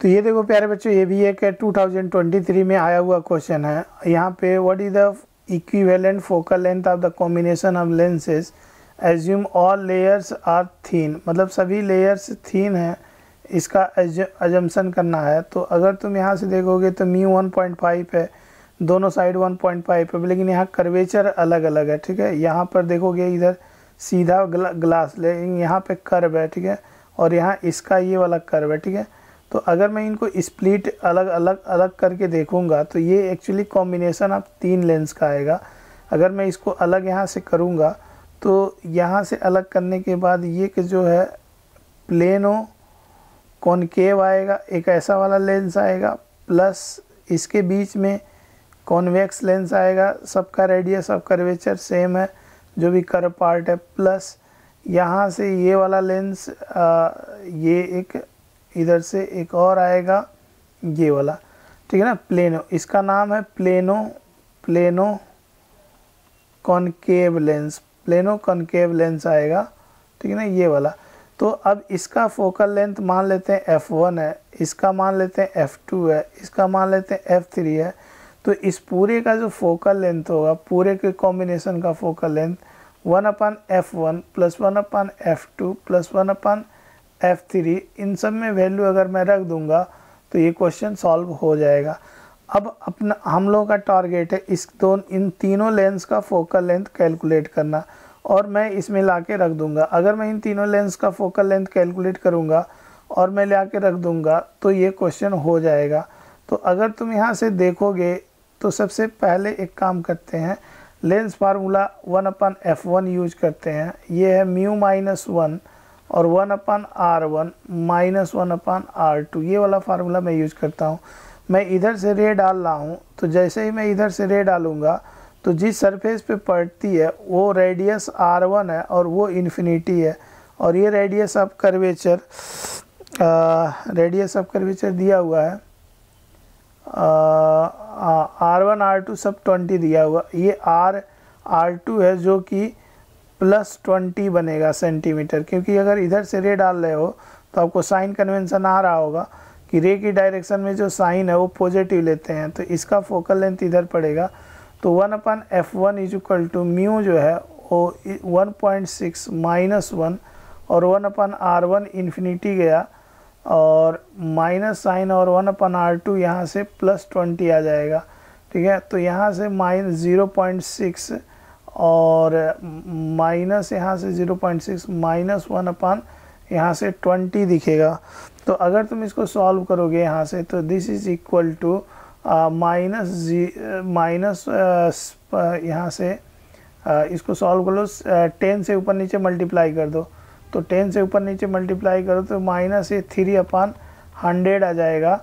तो ये देखो प्यारे बच्चों ये भी एक 2023 में आया हुआ क्वेश्चन है यहाँ पे what is the equivalent focal length of the combination of lenses assume all layers are thin मतलब सभी लेयर्स थीन है इसका एजम्सन करना है तो अगर तुम यहाँ से देखोगे तो मी 1.5 है दोनों साइड 1.5 है लेकिन यहाँ कर्वेचर अलग अलग है ठीक है यहाँ पर देखोगे इधर सीधा ग्लास लेकिन यहाँ पे कर्व है ठीक है और यहाँ इसका ये वाला कर्व है ठीक है तो अगर मैं इनको स्प्लिट अलग अलग अलग करके देखूंगा तो ये एक्चुअली कॉम्बिनेशन आप तीन लेंस का आएगा अगर मैं इसको अलग यहाँ से करूँगा तो यहाँ से अलग करने के बाद ये कि जो है प्लेन हो कॉनकेव आएगा एक ऐसा वाला लेंस आएगा प्लस इसके बीच में कॉन्वेक्स लेंस आएगा सबका रेडियस ऑफ कर्वेचर सेम है जो भी कर पार्ट है प्लस यहाँ से ये वाला लेंस आ, ये एक इधर से एक और आएगा ये वाला ठीक है ना प्लेनो इसका नाम है plano plano concave lens plano concave lens आएगा ठीक है ना ये वाला तो अब इसका फोकल लेंथ मान लेते हैं एफ़ वन है इसका मान लेते हैं एफ टू है इसका मान लेते हैं एफ थ्री है तो इस पूरे का जो फोकल लेंथ होगा पूरे के कॉम्बिनेशन का focal length one upon F one plus one upon F two plus one upon F three इन सब में वैल्यू अगर मैं रख दूंगा तो ये क्वेश्चन सॉल्व हो जाएगा अब अपना हम लोगों का टारगेट है इस दोनों इन तीनों लेंस का फोकल लेंथ कैलकुलेट करना और मैं इसमें ला के रख दूंगा अगर मैं इन तीनों लेंस का फोकल लेंथ कैलकुलेट करूँगा और मैं ला के रख दूँगा तो ये क्वेश्चन हो जाएगा तो अगर तुम यहाँ से देखोगे तो सबसे पहले एक काम करते हैं lens formula one upon F one use करते हैं ये है म्यू माइनस वन और one upon R one minus one upon R two ये वाला फार्मूला मैं यूज करता हूँ मैं इधर से रे डाल रहा हूँ तो जैसे ही मैं इधर से रे डालूँगा तो जिस सरफेस पे पड़ती है वो रेडियस आर वन है और वो इन्फिनिटी है और ये radius of curvature radius of curvature दिया हुआ है आर वन आर टू सब ट्वेंटी दिया हुआ ये आर आर टू है जो कि प्लस ट्वेंटी बनेगा सेंटीमीटर क्योंकि अगर इधर से रे डाल रहे हो तो आपको साइन कन्वेंसन आ रहा होगा कि रे की डायरेक्शन में जो साइन है वो पॉजिटिव लेते हैं तो इसका फोकल लेंथ इधर पड़ेगा तो one upon F one is equal to mu जो है वो one point six minus one और one upon R one infinity गया और माइनस साइन और वन अपन आर टू यहाँ से प्लस ट्वेंटी आ जाएगा ठीक है तो यहाँ से माइनस ज़ीरो पॉइंट सिक्स और माइनस यहाँ से 0.6 माइनस वन अपान यहाँ से 20 दिखेगा तो अगर तुम इसको सॉल्व करोगे यहाँ से तो this is equal to minus जी माइनस यहाँ से uh, इसको सॉल्व कर लो टेन से ऊपर नीचे मल्टीप्लाई कर दो तो टेन से ऊपर नीचे मल्टीप्लाई करो तो माइनस ये थ्री अपान हंड्रेड आ जाएगा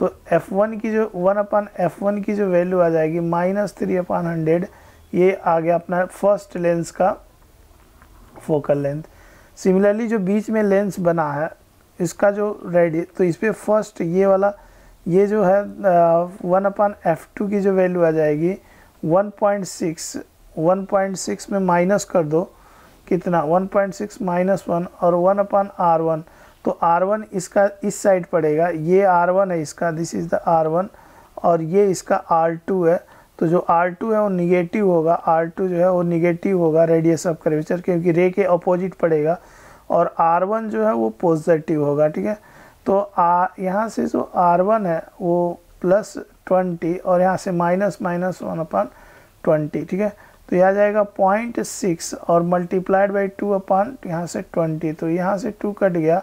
तो एफ़ वन की जो वन अपान एफ़ वन की जो वैल्यू आ जाएगी माइनस थ्री अपान हंड्रेड ये आ गया अपना फर्स्ट लेंस का फोकल लेंथ सिमिलरली जो बीच में लेंस बना है इसका जो रेड तो इस पर फर्स्ट ये वाला ये जो है वन अपन एफ टू की जो वैल्यू आ जाएगी 1.6 1.6 में माइनस कर दो कितना 1.6 माइनस वन और वन अपॉन आर वन तो आर वन इसका इस साइड पड़ेगा ये आर वन है इसका this is the R one और ये इसका आर टू है तो जो R2 है वो निगेटिव होगा R2 जो है वो निगेटिव होगा रेडियस ऑफ कर्वेचर क्योंकि रे के अपोजिट पड़ेगा और R1 जो है वो पॉजिटिव होगा ठीक है तो आ यहाँ से जो R1 है वो प्लस ट्वेंटी और यहाँ से minus minus one upon twenty ठीक है तो यह आ जाएगा पॉइंट सिक्स और मल्टीप्लाइड बाई टू अपन यहाँ से ट्वेंटी तो यहाँ से टू कट गया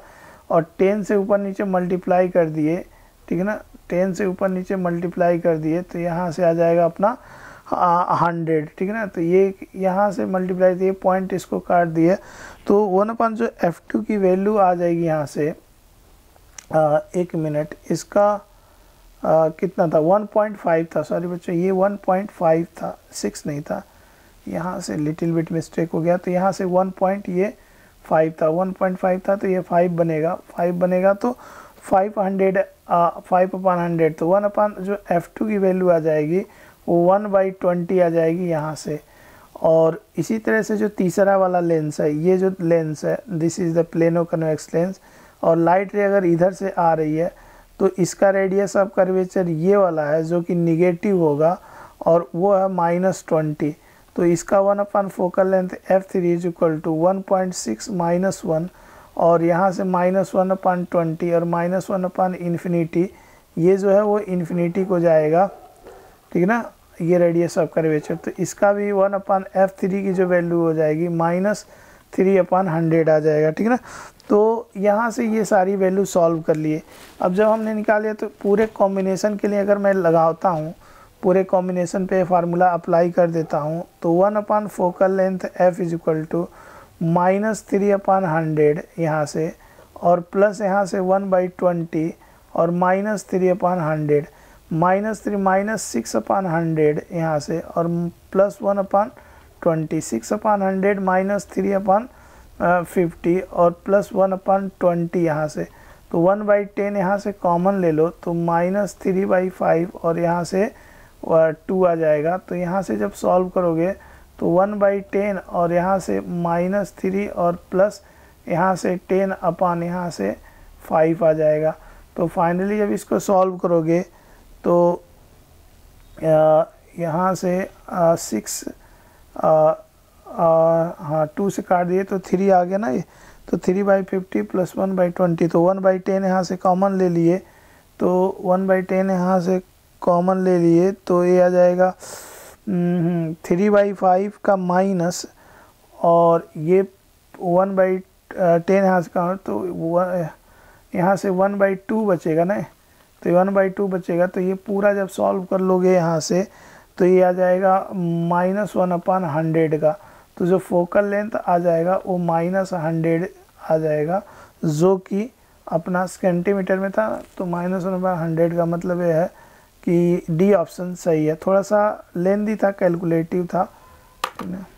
और टेन से ऊपर नीचे मल्टीप्लाई कर दिए ठीक है ना टेन से ऊपर नीचे मल्टीप्लाई कर दिए तो यहाँ से आ जाएगा अपना हंड्रेड ठीक है ना तो ये यहाँ से मल्टीप्लाई दिए पॉइंट इसको काट दिए तो वन अपन जो एफ़ टू की वैल्यू आ जाएगी यहाँ से आ, एक मिनट इसका आ, कितना था वन पॉइंट फाइव था सॉरी बच्चों ये फाइव था सिक्स नहीं था यहाँ से लिटिल बिट मिस्टेक हो गया तो यहाँ से वन पॉइंट ये फाइव था वन पॉइंट फाइव था तो ये फाइव बनेगा फाइव बनेगा तो five hundred five upon hundred तो वन अपन जो एफ़ टू की वैल्यू आ जाएगी वो वन बाई ट्वेंटी आ जाएगी यहाँ से और इसी तरह से जो तीसरा वाला लेंस है ये जो लेंस है this is the plano convex lens और लाइट रे अगर इधर से आ रही है तो इसका रेडियस ऑफ कर्वेचर ये वाला है जो कि निगेटिव होगा और वो है माइनस ट्वेंटी तो इसका one upon focal length F three is equal to one point six minus one और यहाँ से माइनस वन अपान ट्वेंटी और माइनस वन अपान इन्फिनीटी ये जो है वो इन्फिनीटी को जाएगा ठीक है ना ये रेडियस ऑफ कर्वेचर तो इसका भी वन अपान एफ थ्री की जो वैल्यू हो जाएगी माइनस थ्री अपान हंड्रेड आ जाएगा ठीक है ना तो यहाँ से ये सारी वैल्यू सॉल्व कर लिए अब जब हमने निकालिया तो पूरे कॉम्बिनेशन के लिए अगर मैं लगाता हूँ पूरे कॉम्बिनेशन पे फार्मूला अप्लाई कर देता हूँ तो one upon focal length F is equal to minus three upon hundred यहाँ से और प्लस यहाँ से वन बाई ट्वेंटी और minus three upon hundred minus three minus six upon hundred यहाँ से और plus one upon twenty six upon hundred minus three upon fifty और प्लस वन अपान ट्वेंटी यहाँ से तो वन बाई टेन यहाँ से कॉमन ले लो तो माइनस थ्री बाई फाइव और यहाँ से टू आ जाएगा तो यहाँ से जब सॉल्व करोगे तो वन बाई टेन और यहाँ से माइनस थ्री और प्लस यहाँ से टेन अपान यहाँ से फाइव आ जाएगा तो फाइनली जब इसको सॉल्व करोगे तो यहाँ से सिक्स हाँ टू से काट दिए तो थ्री आ गया ना ये तो three by fifty plus one by twenty तो वन बाई टेन यहाँ से कॉमन ले लिए तो वन बाई टेन यहाँ से कॉमन ले लिए तो ये आ जाएगा थ्री बाई फाइव का माइनस और ये वन बाई टेन यहाँ से कहा तो वन यहाँ से वन बाई टू बचेगा ना तो वन बाई टू बचेगा तो ये पूरा जब सॉल्व कर लोगे यहाँ से तो ये आ जाएगा माइनस वन अपन हंड्रेड का तो जो फोकल लेंथ आ जाएगा वो माइनस हंड्रेड आ जाएगा जो कि अपना सेंटीमीटर में था तो माइनस वन अपन हंड्रेड का मतलब ये है कि डी ऑप्शन सही है थोड़ा सा लेंदी था कैलकुलेटिव था ठीक है